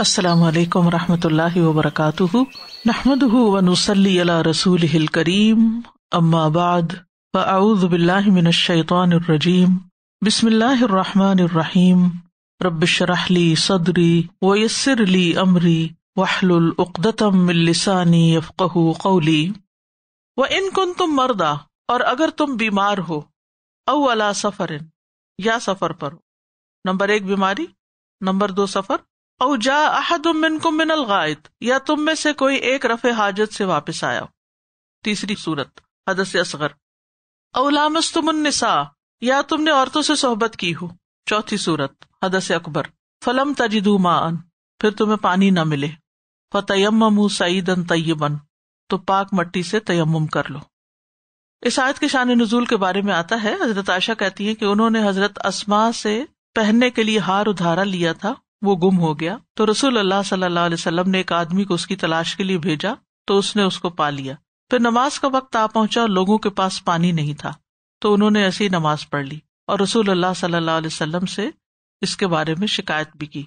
السلام علیکم و رحمۃ اللہ وبرکاتہ نحمد محمد رسول کریم ام من الشیطان الرجیم بسم اللہ الرحمٰن الرحیم ربش رحلی صدری و یسر وحل العقدم السانی افق قولی و ان کن تم مردہ اور اگر تم بیمار ہو او اولا سفر یا سفر پر نمبر ایک بیماری نمبر دو سفر او جا احد کو من الغائط یا تم میں سے کوئی ایک رف حاجت سے واپس آیا تیسری صورت حدث اصغر او النساء یا تم نے عورتوں سے صحبت کی ہو چوتھی صورت حدث اکبر فلم تجدو ان پھر تمہیں پانی نہ ملے فتیمم سعیدن سعید ان تیبن تو پاک مٹی سے تیمم کر لو اسایت کے شان نزول کے بارے میں آتا ہے حضرت عائشہ کہتی ہے کہ انہوں نے حضرت اسما سے پہننے کے لیے ہار ادھارا لیا تھا وہ گم ہو گیا تو رسول اللہ صلی اللہ علیہ وسلم نے ایک آدمی کو اس کی تلاش کے لیے بھیجا تو اس اس نے کو پا لیا پھر نماز کا وقت آ پہنچا اور لوگوں کے پاس پانی نہیں تھا تو انہوں نے ایسی نماز پڑھ لی اور رسول اللہ صلی اللہ علیہ وسلم سے اس کے بارے میں شکایت بھی کی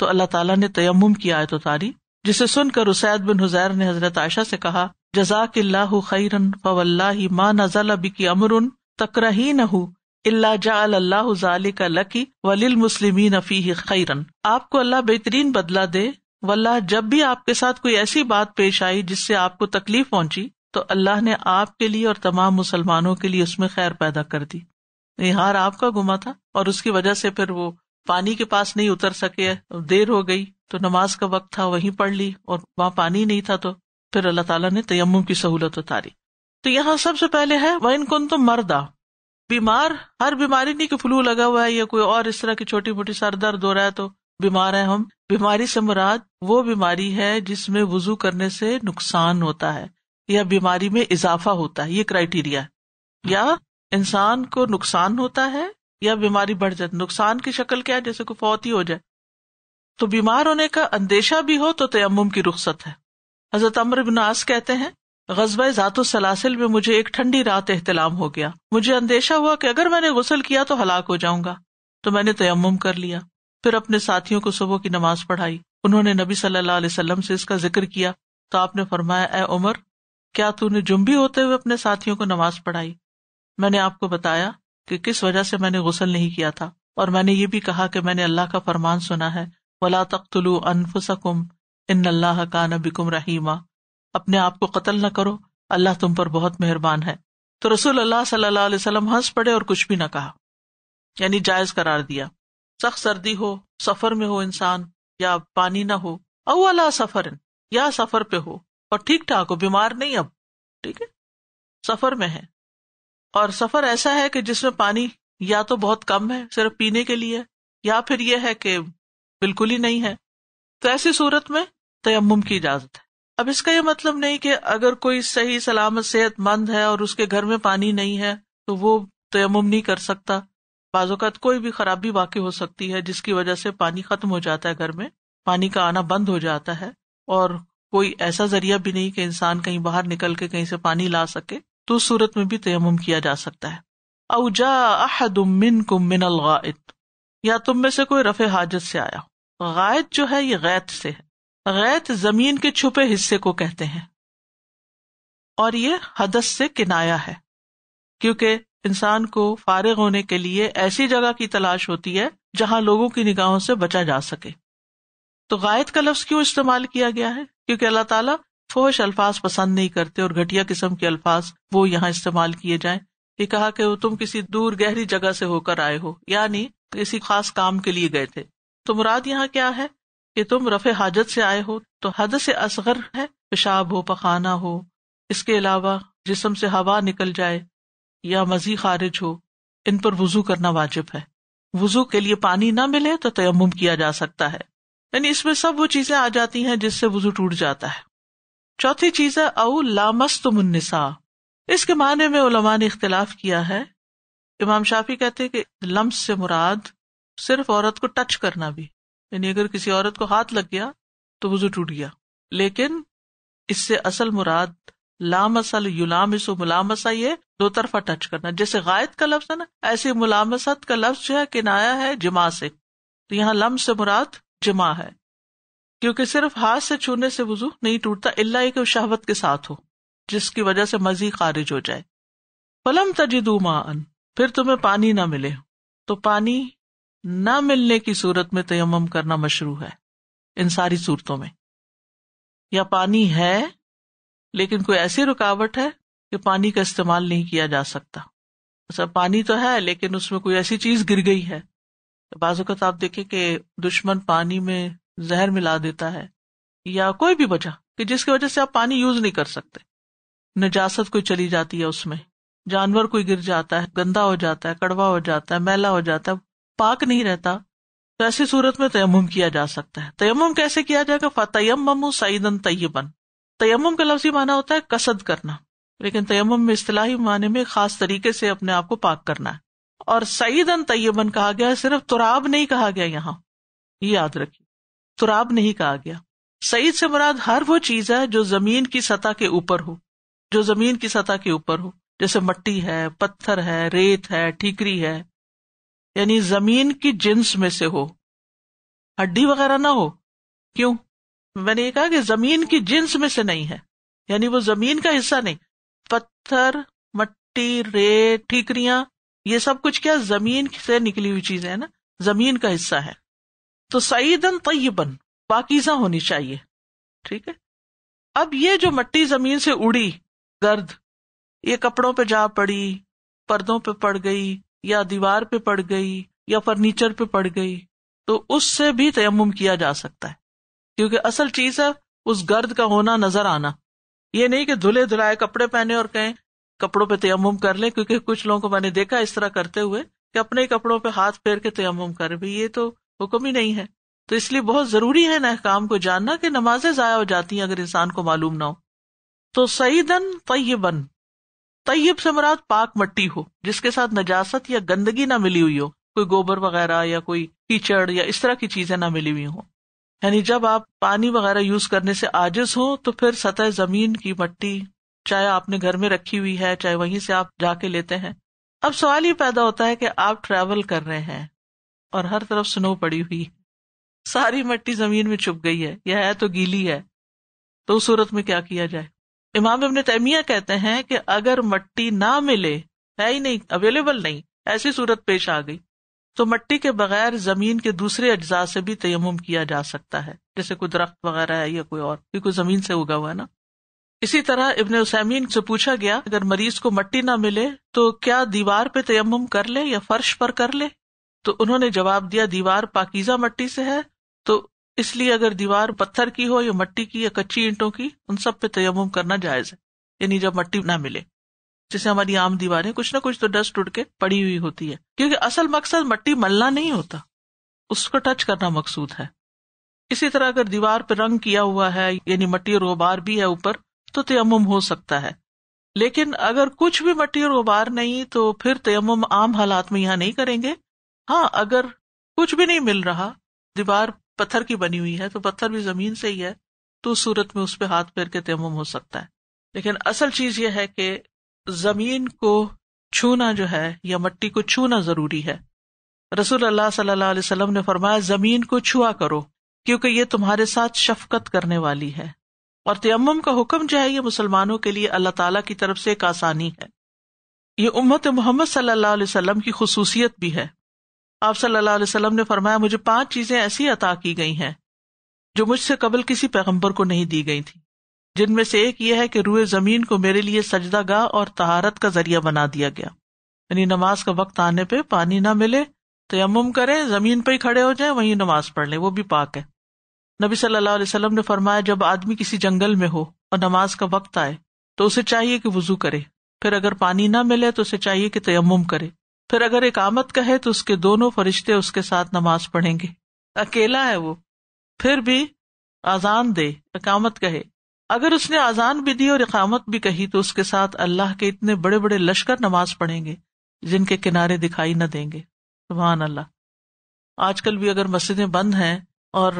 تو اللہ تعالیٰ نے تیمم کی آیت اتاری جسے سن کر اسید بن حزیر نے حضرت عائشہ سے کہا جزاک اللہ خیرن کی امر تکر ہی نہ اللہ جا اللہ کا لکی ولی المسلم خیرن آپ کو اللہ بہترین بدلا دے و اللہ جب بھی آپ کے ساتھ کوئی ایسی بات پیش آئی جس سے آپ کو تکلیف پہنچی تو اللہ نے آپ کے لیے اور تمام مسلمانوں کے لیے اس میں خیر پیدا کر دی ہار آپ کا گما تھا اور اس کی وجہ سے پھر وہ پانی کے پاس نہیں اتر سکے دیر ہو گئی تو نماز کا وقت تھا وہیں پڑھ لی اور وہاں پانی نہیں تھا تو پھر اللہ تعالیٰ نے تیمم کی سہولت اتاری تو یہاں سب سے پہلے ہے وائن کن تو مردا بیمار ہر بیماری نہیں کہ فلو لگا ہوا ہے یا کوئی اور اس طرح کی چھوٹی موٹی سر درد ہو رہا ہے تو بیمار ہیں ہم بیماری سے مراد وہ بیماری ہے جس میں وزو کرنے سے نقصان ہوتا ہے یا بیماری میں اضافہ ہوتا ہے یہ کرائیٹیریا یا انسان کو نقصان ہوتا ہے یا بیماری بڑھ جاتی نقصان کی شکل کیا ہے جیسے کوئی فوت ہی ہو جائے تو بیمار ہونے کا اندیشہ بھی ہو تو تیمم کی رخصت ہے حضرت عاص کہتے ہیں غزبۂ ذات سلاسل میں مجھے ایک ٹھنڈی رات احتلام ہو گیا مجھے اندیشہ ہوا کہ اگر میں نے غسل کیا تو ہلاک ہو جاؤں گا تو میں نے تیم کر لیا پھر اپنے ساتھیوں کو صبح کی نماز پڑھائی انہوں نے نبی صلی اللہ علیہ وسلم سے اس کا ذکر کیا تو آپ نے فرمایا اے عمر کیا تو جم بھی ہوتے ہوئے اپنے ساتھیوں کو نماز پڑھائی میں نے آپ کو بتایا کہ کس وجہ سے میں نے غسل نہیں کیا تھا اور میں نے یہ بھی کہا کہ میں نے اللہ کا فرمان سنا ہے ولا انف سکم ان اللہ کا نبی کم رحیمہ اپنے آپ کو قتل نہ کرو اللہ تم پر بہت مہربان ہے تو رسول اللہ صلی اللہ علیہ وسلم ہنس پڑے اور کچھ بھی نہ کہا یعنی جائز قرار دیا سخت سردی ہو سفر میں ہو انسان یا پانی نہ ہو او اللہ سفر یا سفر پہ ہو اور ٹھیک ٹھاک ہو بیمار نہیں اب ٹھیک ہے سفر میں ہے اور سفر ایسا ہے کہ جس میں پانی یا تو بہت کم ہے صرف پینے کے لیے یا پھر یہ ہے کہ بالکل ہی نہیں ہے تو ایسی صورت میں تیمم کی اجازت ہے اب اس کا یہ مطلب نہیں کہ اگر کوئی صحیح سلامت صحت مند ہے اور اس کے گھر میں پانی نہیں ہے تو وہ تیمم نہیں کر سکتا بعض اوقات کوئی بھی خرابی واقع ہو سکتی ہے جس کی وجہ سے پانی ختم ہو جاتا ہے گھر میں پانی کا آنا بند ہو جاتا ہے اور کوئی ایسا ذریعہ بھی نہیں کہ انسان کہیں باہر نکل کے کہیں سے پانی لا سکے تو اس صورت میں بھی تیمم کیا جا سکتا ہے اوجا احد کم من الغائط یا تم میں سے کوئی رفع حاجت سے آیا غائط جو ہے یہ غیت سے ہے زمین کے چھپے حصے کو کہتے ہیں اور یہ حدث سے کنایا ہے کیونکہ انسان کو فارغ ہونے کے لیے ایسی جگہ کی تلاش ہوتی ہے جہاں لوگوں کی نگاہوں سے بچا جا سکے تو غائط کا لفظ کیوں استعمال کیا گیا ہے کیونکہ اللہ تعالیٰ فوش الفاظ پسند نہیں کرتے اور گھٹیا قسم کے الفاظ وہ یہاں استعمال کیے جائیں یہ کہا کہ وہ تم کسی دور گہری جگہ سے ہو کر آئے ہو یعنی کسی خاص کام کے لیے گئے تھے تو مراد یہاں کیا ہے کہ تم رف حاجت سے آئے ہو تو حد سے اصغر ہے پیشاب ہو پخانا ہو اس کے علاوہ جسم سے ہوا نکل جائے یا مزی خارج ہو ان پر وضو کرنا واجب ہے وضو کے لیے پانی نہ ملے تو تیمم کیا جا سکتا ہے یعنی اس میں سب وہ چیزیں آ جاتی ہیں جس سے وضو ٹوٹ جاتا ہے چوتھی چیز ہے او لامس تم منسا اس کے معنی میں علماء نے اختلاف کیا ہے امام شافی کہتے کہ لمس سے مراد صرف عورت کو ٹچ کرنا بھی یعنی اگر کسی عورت کو ہاتھ لگ گیا تو وزو ٹوٹ گیا لیکن اس سے اصل مراد لام اصل دو طرفہ ٹچ کرنا جیسے غائط کا لفظ ہے نا ایسے ملامست کا لفظ جو ہے کنایا ہے جمع سے تو یہاں لم سے مراد جمع ہے کیونکہ صرف ہاتھ سے چھونے سے وزو نہیں ٹوٹتا اللہ کے شہوت کے ساتھ ہو جس کی وجہ سے مزی خارج ہو جائے پلم تجدو تجدید پھر تمہیں پانی نہ ملے تو پانی نہ ملنے کی صورت میں تیمم کرنا مشروع ہے ان ساری صورتوں میں یا پانی ہے لیکن کوئی ایسی رکاوٹ ہے کہ پانی کا استعمال نہیں کیا جا سکتا سر پانی تو ہے لیکن اس میں کوئی ایسی چیز گر گئی ہے بعض اوقات آپ دیکھیں کہ دشمن پانی میں زہر ملا دیتا ہے یا کوئی بھی وجہ کہ جس کی وجہ سے آپ پانی یوز نہیں کر سکتے نجاست کوئی چلی جاتی ہے اس میں جانور کوئی گر جاتا ہے گندا ہو جاتا ہے کڑوا ہو جاتا ہے میلا ہو جاتا ہے پاک نہیں رہتا تو ایسی صورت میں تیمم کیا جا سکتا ہے تیمم کیسے کیا جائے گا تیم سعید ان تیمم کا لفظی معنی ہوتا ہے کسد کرنا لیکن تیمم میں اصطلاحی معنی میں خاص طریقے سے اپنے آپ کو پاک کرنا ہے اور سعید ان کہا گیا صرف تراب نہیں کہا گیا یہاں یہ یاد رکھیے تراب نہیں کہا گیا سعید سے مراد ہر وہ چیز ہے جو زمین کی سطح کے اوپر ہو جو زمین کی سطح کے اوپر ہو جیسے مٹی ہے پتھر ہے ریت ہے ٹھیکری ہے یعنی زمین کی جنس میں سے ہو ہڈی وغیرہ نہ ہو کیوں میں نے یہ کہا کہ زمین کی جنس میں سے نہیں ہے یعنی وہ زمین کا حصہ نہیں پتھر مٹی ریت ٹھیکریاں یہ سب کچھ کیا زمین سے نکلی ہوئی چیزیں ہیں نا زمین کا حصہ ہے تو سعیدن طیبن پاکیزہ ہونی چاہیے ٹھیک ہے اب یہ جو مٹی زمین سے اڑی گرد یہ کپڑوں پہ جا پڑی پردوں پہ پڑ گئی یا دیوار پہ پڑ گئی یا فرنیچر پہ پڑ گئی تو اس سے بھی تیمم کیا جا سکتا ہے کیونکہ اصل چیز ہے اس گرد کا ہونا نظر آنا یہ نہیں کہ دھلے دھلائے کپڑے پہنے اور کہیں کپڑوں پہ تیمم کر لیں کیونکہ کچھ لوگوں کو میں نے دیکھا اس طرح کرتے ہوئے کہ اپنے کپڑوں پہ ہاتھ پھیر کے تیمم کر بھی یہ تو حکم ہی نہیں ہے تو اس لیے بہت ضروری ہے نحکام کو جاننا کہ نمازیں ضائع ہو جاتی ہیں اگر انسان کو معلوم نہ ہو تو سعیدن طیبن طیب سے مراد پاک مٹی ہو جس کے ساتھ نجاست یا گندگی نہ ملی ہوئی ہو کوئی گوبر وغیرہ یا کوئی کیچڑ یا اس طرح کی چیزیں نہ ملی ہوئی ہوں یعنی جب آپ پانی وغیرہ یوز کرنے سے آجز ہو تو پھر سطح زمین کی مٹی چاہے آپ نے گھر میں رکھی ہوئی ہے چاہے وہیں سے آپ جا کے لیتے ہیں اب سوال یہ پیدا ہوتا ہے کہ آپ ٹریول کر رہے ہیں اور ہر طرف سنو پڑی ہوئی ساری مٹی زمین میں چپ گئی ہے یا ہے تو گیلی ہے تو اس صورت میں کیا کیا جائے امام ابن تیمیہ کہتے ہیں کہ اگر مٹی نہ ملے ہے ہی نہیں اویلیبل نہیں ایسی صورت پیش آ گئی تو مٹی کے بغیر زمین کے دوسرے اجزاء سے بھی تیمم کیا جا سکتا ہے جیسے کوئی درخت وغیرہ ہے یا کوئی اور کوئی زمین سے اگا ہوا ہے نا اسی طرح ابن عثیمین سے پوچھا گیا اگر مریض کو مٹی نہ ملے تو کیا دیوار پہ تیمم کر لے یا فرش پر کر لے تو انہوں نے جواب دیا دیوار پاکیزہ مٹی سے ہے تو اس لیے اگر دیوار پتھر کی ہو یا مٹی کی یا کچی اینٹوں کی ان سب پہ تیمم کرنا جائز ہے یعنی جب مٹی نہ ملے جسے ہماری عام دیواریں کچھ نہ کچھ تو ڈسٹ اٹھ کے پڑی ہوئی ہوتی ہے کیونکہ اصل مقصد مٹی ملنا نہیں ہوتا اس کو ٹچ کرنا مقصود ہے اسی طرح اگر دیوار پہ رنگ کیا ہوا ہے یعنی مٹی اور غبار بھی ہے اوپر تو تیمم ہو سکتا ہے لیکن اگر کچھ بھی مٹی اور غبار نہیں تو پھر تیمم عام حالات میں یہاں نہیں کریں گے ہاں اگر کچھ بھی نہیں مل رہا دیوار پتھر کی بنی ہوئی ہے تو پتھر بھی زمین سے ہی ہے تو اس صورت میں اس پہ ہاتھ پھیر کے تیمم ہو سکتا ہے لیکن اصل چیز یہ ہے کہ زمین کو چھونا جو ہے یا مٹی کو چھونا ضروری ہے رسول اللہ صلی اللہ علیہ وسلم نے فرمایا زمین کو چھوا کرو کیونکہ یہ تمہارے ساتھ شفقت کرنے والی ہے اور تیمم کا حکم جو ہے یہ مسلمانوں کے لیے اللہ تعالیٰ کی طرف سے ایک آسانی ہے یہ امت محمد صلی اللہ علیہ وسلم کی خصوصیت بھی ہے آپ صلی اللہ علیہ وسلم نے فرمایا مجھے پانچ چیزیں ایسی عطا کی گئی ہیں جو مجھ سے قبل کسی پیغمبر کو نہیں دی گئی تھی جن میں سے ایک یہ ہے کہ روئے زمین کو میرے لیے سجدہ گاہ اور تہارت کا ذریعہ بنا دیا گیا یعنی نماز کا وقت آنے پہ پانی نہ ملے تیمم کرے زمین پہ ہی کھڑے ہو جائیں وہیں نماز پڑھ لیں وہ بھی پاک ہے نبی صلی اللہ علیہ وسلم نے فرمایا جب آدمی کسی جنگل میں ہو اور نماز کا وقت آئے تو اسے چاہیے کہ وضو کرے پھر اگر پانی نہ ملے تو اسے چاہیے کہ تیمم کرے پھر اگر اکامت کہے تو اس کے دونوں فرشتے اس کے ساتھ نماز پڑھیں گے اکیلا ہے وہ پھر بھی آزان دے اکامت کہے اگر اس نے آزان بھی دی اور اقامت بھی کہی تو اس کے ساتھ اللہ کے اتنے بڑے بڑے لشکر نماز پڑھیں گے جن کے کنارے دکھائی نہ دیں گے سبحان اللہ آج کل بھی اگر مسجدیں بند ہیں اور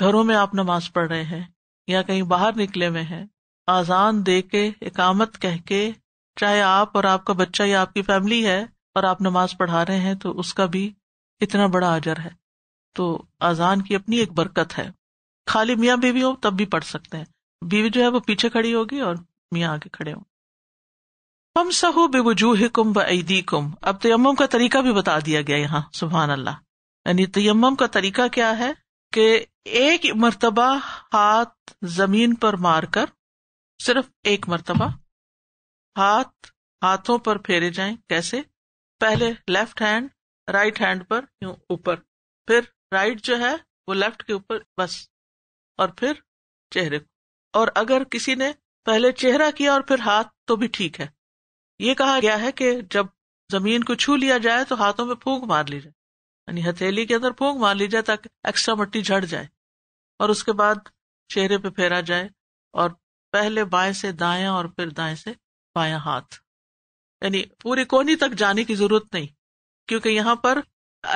گھروں میں آپ نماز پڑھ رہے ہیں یا کہیں باہر نکلے ہوئے ہیں آزان دے کے اقامت کہہ کے چاہے آپ اور آپ کا بچہ یا آپ کی فیملی ہے اور آپ نماز پڑھا رہے ہیں تو اس کا بھی اتنا بڑا اجر ہے تو اذان کی اپنی ایک برکت ہے خالی میاں بیوی ہو تب بھی پڑھ سکتے ہیں بیوی جو ہے وہ پیچھے کھڑی ہوگی اور میاں آگے کھڑے ہوں سہو بے وجوہ کم بدی کم اب تیم کا طریقہ بھی بتا دیا گیا یہاں سبحان اللہ یعنی تیمم کا طریقہ کیا ہے کہ ایک مرتبہ ہاتھ زمین پر مار کر صرف ایک مرتبہ ہاتھ ہاتھوں پر پھیرے جائیں کیسے پہلے لیفٹ ہینڈ رائٹ ہینڈ پر یوں اوپر پھر رائٹ جو ہے وہ لیفٹ کے اوپر بس اور پھر چہرے کو اور اگر کسی نے پہلے چہرہ کیا اور پھر ہاتھ تو بھی ٹھیک ہے یہ کہا گیا ہے کہ جب زمین کو چھو لیا جائے تو ہاتھوں میں پھونک مار لی جائے یعنی ہتھیلی کے اندر پھونک مار لی جائے تاکہ ایکسٹرا مٹی جھڑ جائے اور اس کے بعد چہرے پہ پھیرا جائے اور پہلے بائیں سے دائیں اور پھر دائیں سے بائیں ہاتھ یعنی پوری کونی تک جانے کی ضرورت نہیں کیونکہ یہاں پر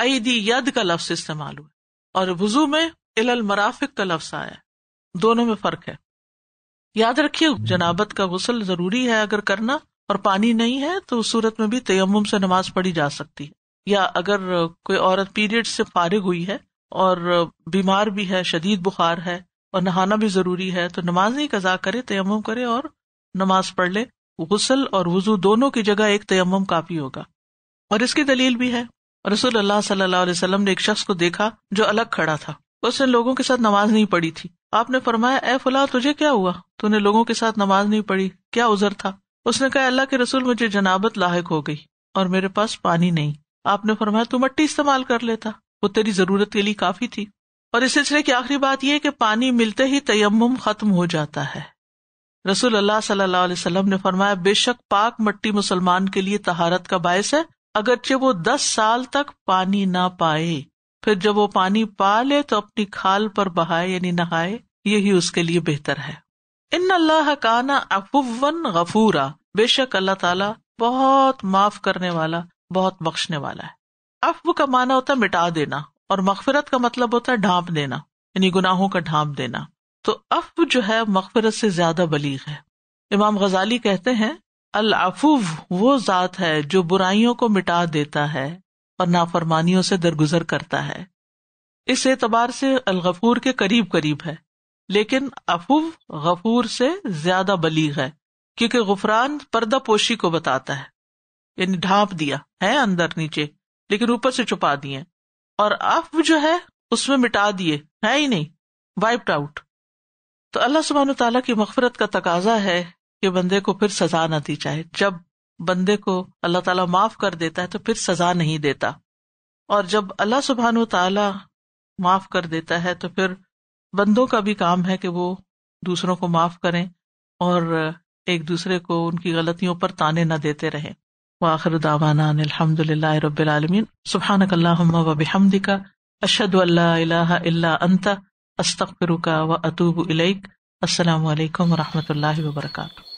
ایدی ید کا لفظ استعمال ہوا اور وزو میں ال المرافق کا لفظ آیا دونوں میں فرق ہے یاد رکھیے جنابت کا غسل ضروری ہے اگر کرنا اور پانی نہیں ہے تو اس صورت میں بھی تیمم سے نماز پڑھی جا سکتی ہے یا اگر کوئی عورت پیریڈ سے فارغ ہوئی ہے اور بیمار بھی ہے شدید بخار ہے اور نہانا بھی ضروری ہے تو نماز ہی قزا کرے تیمم کرے اور نماز پڑھ لے غسل اور وضو دونوں کی جگہ ایک تیمم کافی ہوگا اور اس کی دلیل بھی ہے رسول اللہ صلی اللہ علیہ وسلم نے ایک شخص کو دیکھا جو الگ کھڑا تھا اس نے لوگوں کے ساتھ نماز نہیں پڑی تھی آپ نے فرمایا اے تجھے کیا ہوا تو نے لوگوں کے ساتھ نماز نہیں پڑھی کیا ازر تھا اس نے کہا اللہ کے رسول مجھے جنابت لاحق ہو گئی اور میرے پاس پانی نہیں آپ نے فرمایا تو مٹی استعمال کر لیتا وہ تیری ضرورت کے لیے کافی تھی اور اس سلسلے کی آخری بات یہ کہ پانی ملتے ہی تیمم ختم ہو جاتا ہے رسول اللہ صلی اللہ علیہ وسلم نے فرمایا بے شک پاک مٹی مسلمان کے لیے تہارت کا باعث ہے اگرچہ وہ دس سال تک پانی نہ پائے پھر جب وہ پانی پا لے تو اپنی کھال پر بہائے یعنی نہائے یہی اس کے لیے بہتر ہے ان اللہ کانا افون غفورا بے شک اللہ تعالیٰ بہت معاف کرنے والا بہت بخشنے والا ہے افو کا معنی ہوتا ہے مٹا دینا اور مغفرت کا مطلب ہوتا ہے ڈھانپ دینا یعنی گناہوں کا ڈھانپ دینا تو اف جو ہے مغفرت سے زیادہ بلیغ ہے امام غزالی کہتے ہیں العفو وہ ذات ہے جو برائیوں کو مٹا دیتا ہے اور نافرمانیوں سے درگزر کرتا ہے اس اعتبار سے الغفور کے قریب قریب ہے لیکن افو غفور سے زیادہ بلیغ ہے کیونکہ غفران پردہ پوشی کو بتاتا ہے یعنی ڈھانپ دیا ہے اندر نیچے لیکن اوپر سے چھپا دیے اور اف جو ہے اس میں مٹا دیے ہے ہی نہیں وائپڈ آؤٹ تو اللہ سبحان تعالیٰ کی مغفرت کا تقاضا ہے کہ بندے کو پھر سزا نہ دی جائے جب بندے کو اللہ تعالیٰ معاف کر دیتا ہے تو پھر سزا نہیں دیتا اور جب اللہ سبحان و تعالیٰ معاف کر دیتا ہے تو پھر بندوں کا بھی کام ہے کہ وہ دوسروں کو معاف کریں اور ایک دوسرے کو ان کی غلطیوں پر تانے نہ دیتے رہیں وہ آخر دامان الحمد للہ رب العالمین سبحان اللہ کا اشد اللہ اللہ اللہ انتا استف و اطوب الیک السلام علیکم و رحمۃ اللہ وبرکاتہ